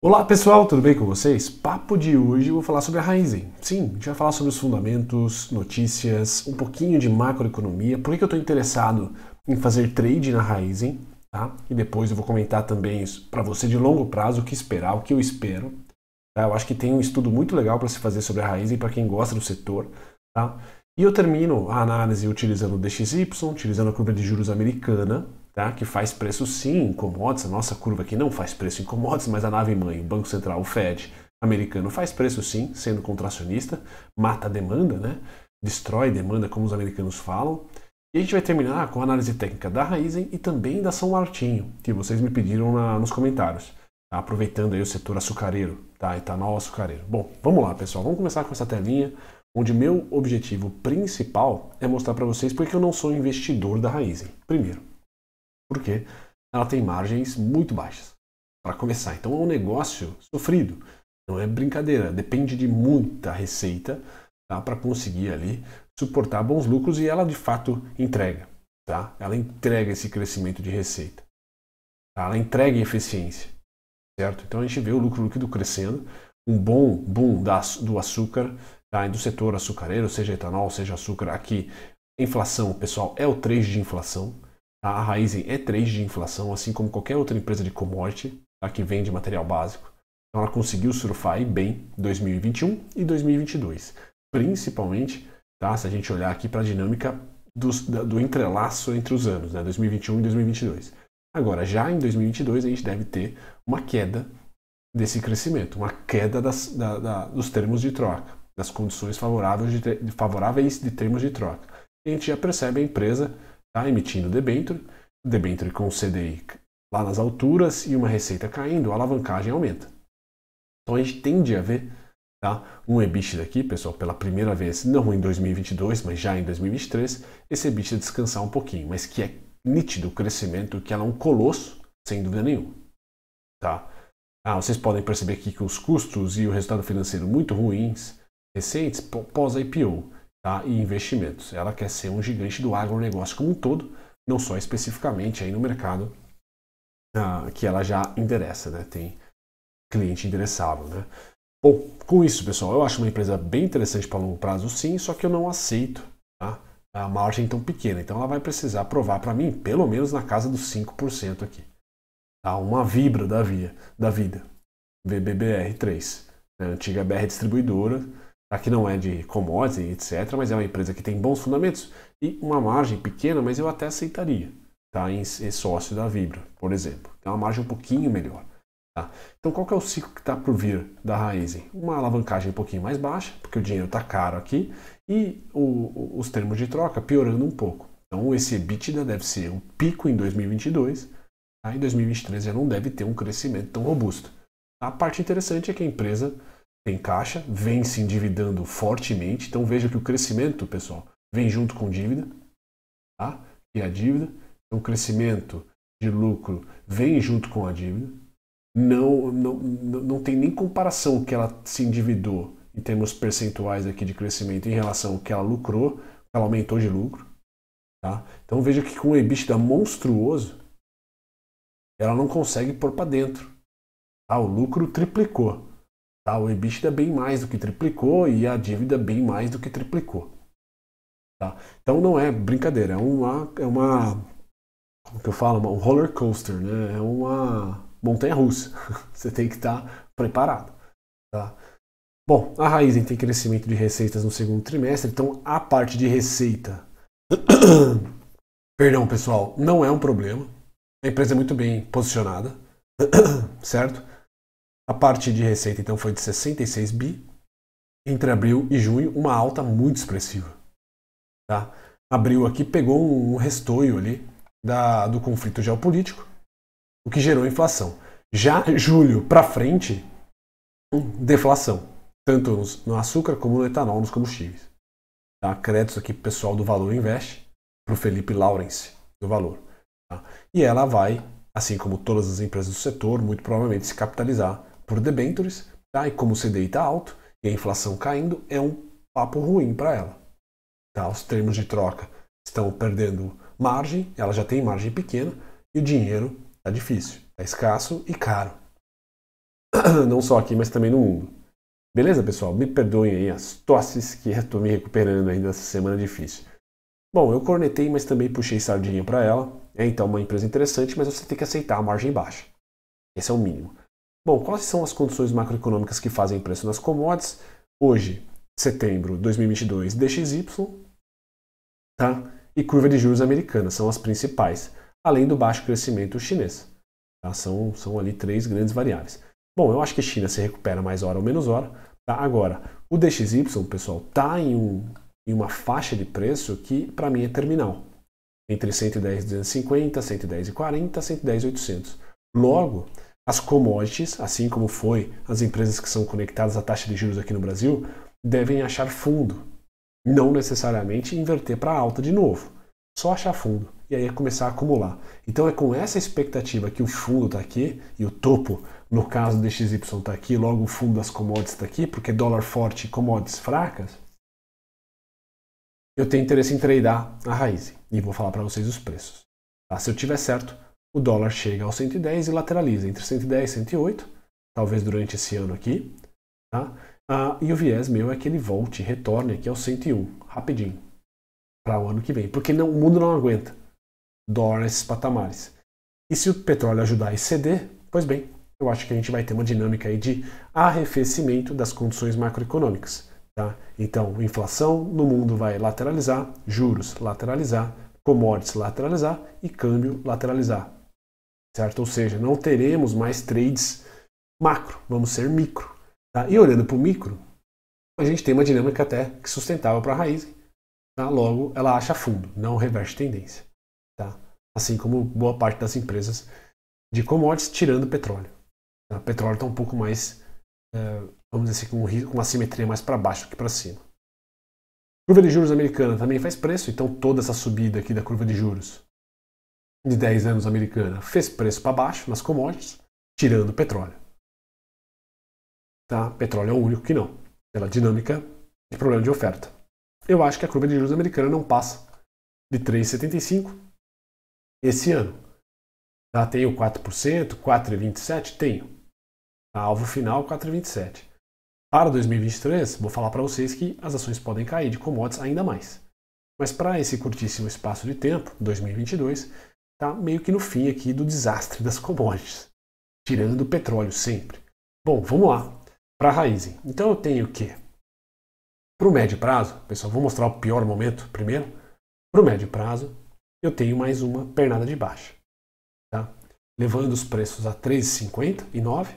Olá pessoal, tudo bem com vocês? Papo de hoje eu vou falar sobre a Raizen. Sim, a gente vai falar sobre os fundamentos, notícias, um pouquinho de macroeconomia, por que, eu estou interessado em fazer trade na Raizen, tá? E depois eu vou comentar também para você de longo prazo o que esperar, o que eu espero. Tá? Eu acho que tem um estudo muito legal para se fazer sobre a Raizen para quem gosta do setor, tá? E eu termino a análise utilizando o DXY, utilizando a curva de juros americana, tá? que faz preço sim em commodities. A nossa curva aqui não faz preço em commodities, mas a nave-mãe, o Banco Central, o Fed americano, faz preço sim, sendo contracionista, mata a demanda, né? destrói demanda, como os americanos falam. E a gente vai terminar com a análise técnica da Raizen e também da São Martinho, que vocês me pediram na, nos comentários. Tá? Aproveitando aí o setor açucareiro, tá? etanol açucareiro. Bom, vamos lá, pessoal. Vamos começar com essa telinha, onde meu objetivo principal é mostrar para vocês porque eu não sou investidor da Raizen. Primeiro, porque ela tem margens muito baixas para começar. Então é um negócio sofrido, não é brincadeira, depende de muita receita tá, para conseguir ali suportar bons lucros e ela de fato entrega. Tá? Ela entrega esse crescimento de receita, tá? ela entrega eficiência, certo? Então a gente vê o lucro líquido crescendo, um bom boom da, do açúcar tá? do setor açucareiro, seja etanol, seja açúcar, aqui inflação, pessoal, é o 3 de inflação. A Raizen é 3 de inflação, assim como qualquer outra empresa de commodity tá, que vende material básico. Então ela conseguiu surfar bem 2021 e 2022, principalmente tá, se a gente olhar aqui para a dinâmica dos, do entrelaço entre os anos, né, 2021 e 2022. Agora, já em 2022, a gente deve ter uma queda desse crescimento, uma queda das, da, da, dos termos de troca, das condições favoráveis de, favoráveis de termos de troca. a gente já percebe a empresa tá emitindo debênture, debênture com CDI lá nas alturas e uma receita caindo, a alavancagem aumenta. Então a gente tende a ver tá, um EBITDA aqui, pessoal, pela primeira vez, não em 2022, mas já em 2023, esse EBITDA descansar um pouquinho, mas que é nítido o crescimento, que ela é um colosso, sem dúvida nenhuma. Tá? Ah, vocês podem perceber aqui que os custos e o resultado financeiro muito ruins recentes pós-IPO tá? e investimentos. Ela quer ser um gigante do agronegócio como um todo, não só especificamente aí no mercado ah, que ela já endereça, né? tem cliente endereçável. Né? Bom, com isso, pessoal, eu acho uma empresa bem interessante para longo prazo, sim, só que eu não aceito tá? a margem tão pequena. Então, ela vai precisar provar para mim, pelo menos na casa dos 5% aqui. Tá? Uma vibra da, via, da vida. VBBR3, né? antiga BR distribuidora Aqui tá, não é de commodities, etc., mas é uma empresa que tem bons fundamentos e uma margem pequena, mas eu até aceitaria tá? em ser sócio da Vibra, por exemplo. Tem uma margem um pouquinho melhor. Tá? Então, qual que é o ciclo que está por vir da Raizen? Uma alavancagem um pouquinho mais baixa, porque o dinheiro está caro aqui, e o, os termos de troca piorando um pouco. Então, esse EBITDA deve ser um pico em 2022, tá? em 2023 já não deve ter um crescimento tão robusto. A parte interessante é que a empresa tem caixa, vem se endividando fortemente. Então veja que o crescimento, pessoal, vem junto com dívida, tá? E a dívida, então, o crescimento de lucro vem junto com a dívida. Não, não, não tem nem comparação o que ela se endividou em termos percentuais aqui de crescimento em relação ao que ela lucrou, que ela aumentou de lucro. Tá? Então veja que com o EBITDA monstruoso, ela não consegue pôr para dentro. Tá? O lucro triplicou. Tá? O EBITDA é bem mais do que triplicou e a dívida é bem mais do que triplicou. Tá? Então não é brincadeira, é uma, é uma como que eu falo, um roller coaster, né? É uma montanha russa. Você tem que estar tá preparado, tá? Bom, a Raizen tem crescimento de receitas no segundo trimestre, então a parte de receita, perdão pessoal, não é um problema. A empresa é muito bem posicionada, certo? A parte de receita então foi de 66 bi entre abril e junho, uma alta muito expressiva. Tá? Abril aqui pegou um restoio ali da, do conflito geopolítico, o que gerou inflação. Já julho para frente, deflação, tanto no açúcar como no etanol, nos combustíveis. Tá? Créditos aqui pro pessoal do Valor Invest, para o Felipe Lawrence do Valor. Tá? E ela vai, assim como todas as empresas do setor, muito provavelmente se capitalizar por debentures, tá? E como o CDI está alto e a inflação caindo, é um papo ruim para ela. Tá? Os termos de troca estão perdendo margem, ela já tem margem pequena e o dinheiro está difícil, está escasso e caro. Não só aqui, mas também no mundo. Beleza, pessoal? Me perdoem aí as tosses que estou me recuperando ainda essa semana difícil. Bom, eu cornetei, mas também puxei sardinha para ela. É então uma empresa interessante, mas você tem que aceitar a margem baixa. Esse é o mínimo. Bom, quais são as condições macroeconômicas que fazem preço nas commodities? Hoje, setembro de 2022, DXY, tá? E curva de juros americana são as principais, além do baixo crescimento chinês. Tá? São, são ali três grandes variáveis. Bom, eu acho que China se recupera mais hora ou menos hora. Tá? Agora, o DXY, pessoal, tá em, um, em uma faixa de preço que para mim é terminal. Entre 110 110,40, 110,800. 110 e 40, 110 800. Logo, as commodities, assim como foi as empresas que são conectadas à taxa de juros aqui no Brasil, devem achar fundo, não necessariamente inverter para alta de novo, só achar fundo e aí é começar a acumular. Então é com essa expectativa que o fundo está aqui e o topo, no caso do XY está aqui, logo o fundo das commodities está aqui, porque dólar forte e commodities fracas, eu tenho interesse em tradear a raiz e vou falar para vocês os preços. Tá? Se eu tiver certo, o dólar chega aos 110 e lateraliza entre 110 e 108, talvez durante esse ano aqui, tá? Ah, e o viés meu é que ele volte, retorne aqui aos 101, rapidinho, para o ano que vem, porque não, o mundo não aguenta dólar nesses patamares. E se o petróleo ajudar a exceder, pois bem, eu acho que a gente vai ter uma dinâmica aí de arrefecimento das condições macroeconômicas. Tá? Então, inflação no mundo vai lateralizar, juros lateralizar, commodities lateralizar e câmbio lateralizar certo? Ou seja, não teremos mais trades macro, vamos ser micro. Tá? E olhando para o micro, a gente tem uma dinâmica até que sustentável para a raiz, tá? logo ela acha fundo, não reverte tendência. Tá? Assim como boa parte das empresas de commodities, tirando petróleo. O tá? petróleo está um pouco mais, eh, vamos dizer assim, com uma simetria mais para baixo que para cima. Curva de juros americana também faz preço, então toda essa subida aqui da curva de juros de 10 anos americana fez preço para baixo nas commodities, tirando o petróleo. Tá? Petróleo é o único que não, pela dinâmica de problema de oferta. Eu acho que a curva de juros americana não passa de 3,75 esse ano. Tá? Tenho 4%, 4,27? Tenho. Tá? Alvo final 4,27. Para 2023, vou falar para vocês que as ações podem cair de commodities ainda mais. Mas para esse curtíssimo espaço de tempo, 2022, está meio que no fim aqui do desastre das commodities, tirando o petróleo sempre. Bom, vamos lá para a raiz. Então eu tenho o quê? Para o médio prazo, pessoal, vou mostrar o pior momento primeiro. Para o médio prazo, eu tenho mais uma pernada de baixa, tá? levando os preços a 3,59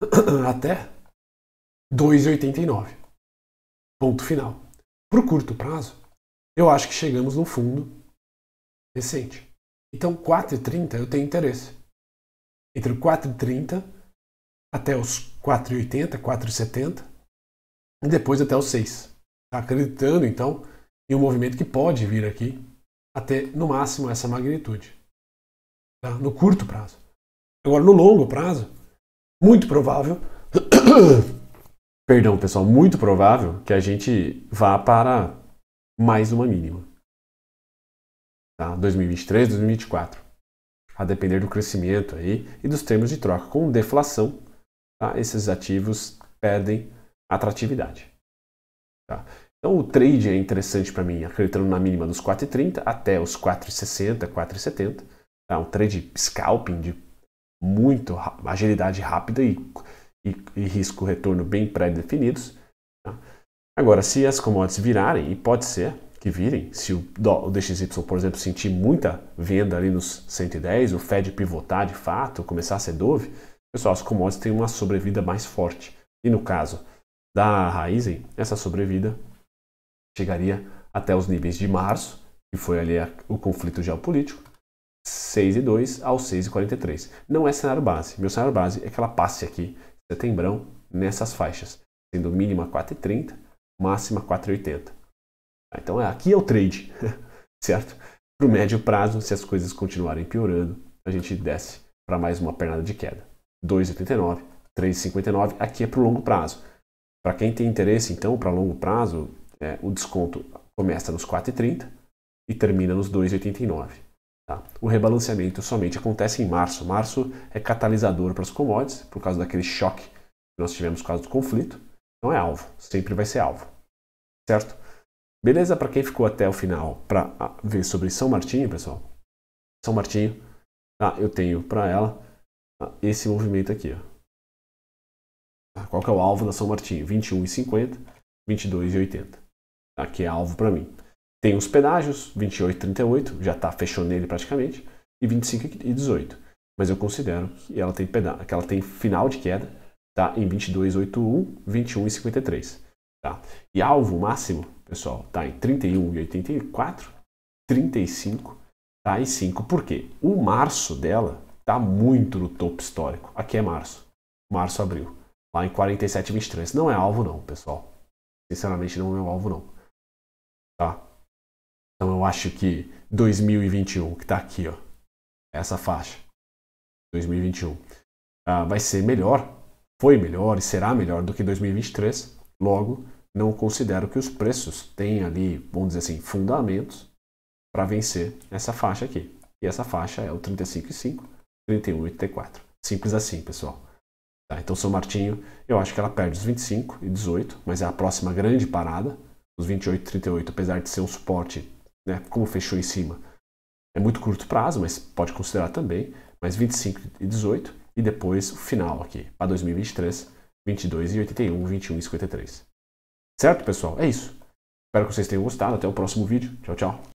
até 2,89. Ponto final. Para o curto prazo, eu acho que chegamos no fundo recente. Então, 4h30 eu tenho interesse. Entre 4h30 até os 4,80, 4,70 e depois até os 6. Tá acreditando então em um movimento que pode vir aqui até no máximo essa magnitude tá? no curto prazo. Agora no longo prazo, muito provável, perdão pessoal, muito provável que a gente vá para mais uma mínima tá? 2023, 2024, a depender do crescimento aí e dos termos de troca. Com deflação, tá? esses ativos perdem atratividade. Tá? Então o trade é interessante para mim, acreditando na mínima dos 4,30 até os 4,60, 4,70. Tá? Um trade scalping de muito agilidade rápida e, e, e risco-retorno bem pré-definidos. Tá? Agora, se as commodities virarem, e pode ser, que virem. Se o, o DXY, por exemplo, sentir muita venda ali nos 110, o Fed pivotar de fato, começar a ser dove, pessoal, as commodities têm uma sobrevida mais forte. E no caso da Raizen, essa sobrevida chegaria até os níveis de março, que foi ali a, o conflito geopolítico, 6 e 2 ao 6 e 43. Não é cenário base. Meu cenário base é que ela passe aqui, setembrão, nessas faixas, sendo mínima 4,30, máxima 4,80. Então é, aqui é o trade, certo? Para o médio prazo, se as coisas continuarem piorando, a gente desce para mais uma pernada de queda. 2,89, 3,59, aqui é para o longo prazo. Para quem tem interesse, então, para longo prazo, é, o desconto começa nos 4,30 e termina nos 2,89. Tá? O rebalanceamento somente acontece em março. Março é catalisador para os commodities, por causa daquele choque que nós tivemos por causa do conflito. Não é alvo, sempre vai ser alvo, certo? Beleza para quem ficou até o final para ah, ver sobre São Martinho, pessoal? São Martinho, tá? eu tenho para ela ah, esse movimento aqui. Ó. Qual que é o alvo da São Martinho? 21,50, 22,80. Aqui é alvo para mim. Tem os pedágios, 28,38, já tá, fechou nele praticamente, e 25,18. Mas eu considero que ela tem, peda que ela tem final de queda tá? em 22,81, 21,53. Tá? E alvo máximo pessoal, está em 31,84, 35, está em 5. Por quê? O março dela está muito no topo histórico. Aqui é março. Março, abril. Lá em 47,23. Não é alvo não, pessoal. Sinceramente, não é um alvo não. Tá? Então eu acho que 2021, que está aqui, ó, essa faixa, 2021, ah, vai ser melhor, foi melhor e será melhor do que 2023. Logo, não considero que os preços têm ali, vamos dizer assim, fundamentos para vencer essa faixa aqui. E essa faixa é o 35,5, 31,84. Simples assim, pessoal. Tá, então, São Martinho, eu acho que ela perde os 25 e 18, mas é a próxima grande parada, os 28 38, apesar de ser um suporte, né, como fechou em cima. É muito curto prazo, mas pode considerar também, mas 25 e 18 e depois o final aqui, para 2023, 22 e 81, 21 e 53. Certo, pessoal? É isso. Espero que vocês tenham gostado. Até o próximo vídeo. Tchau, tchau.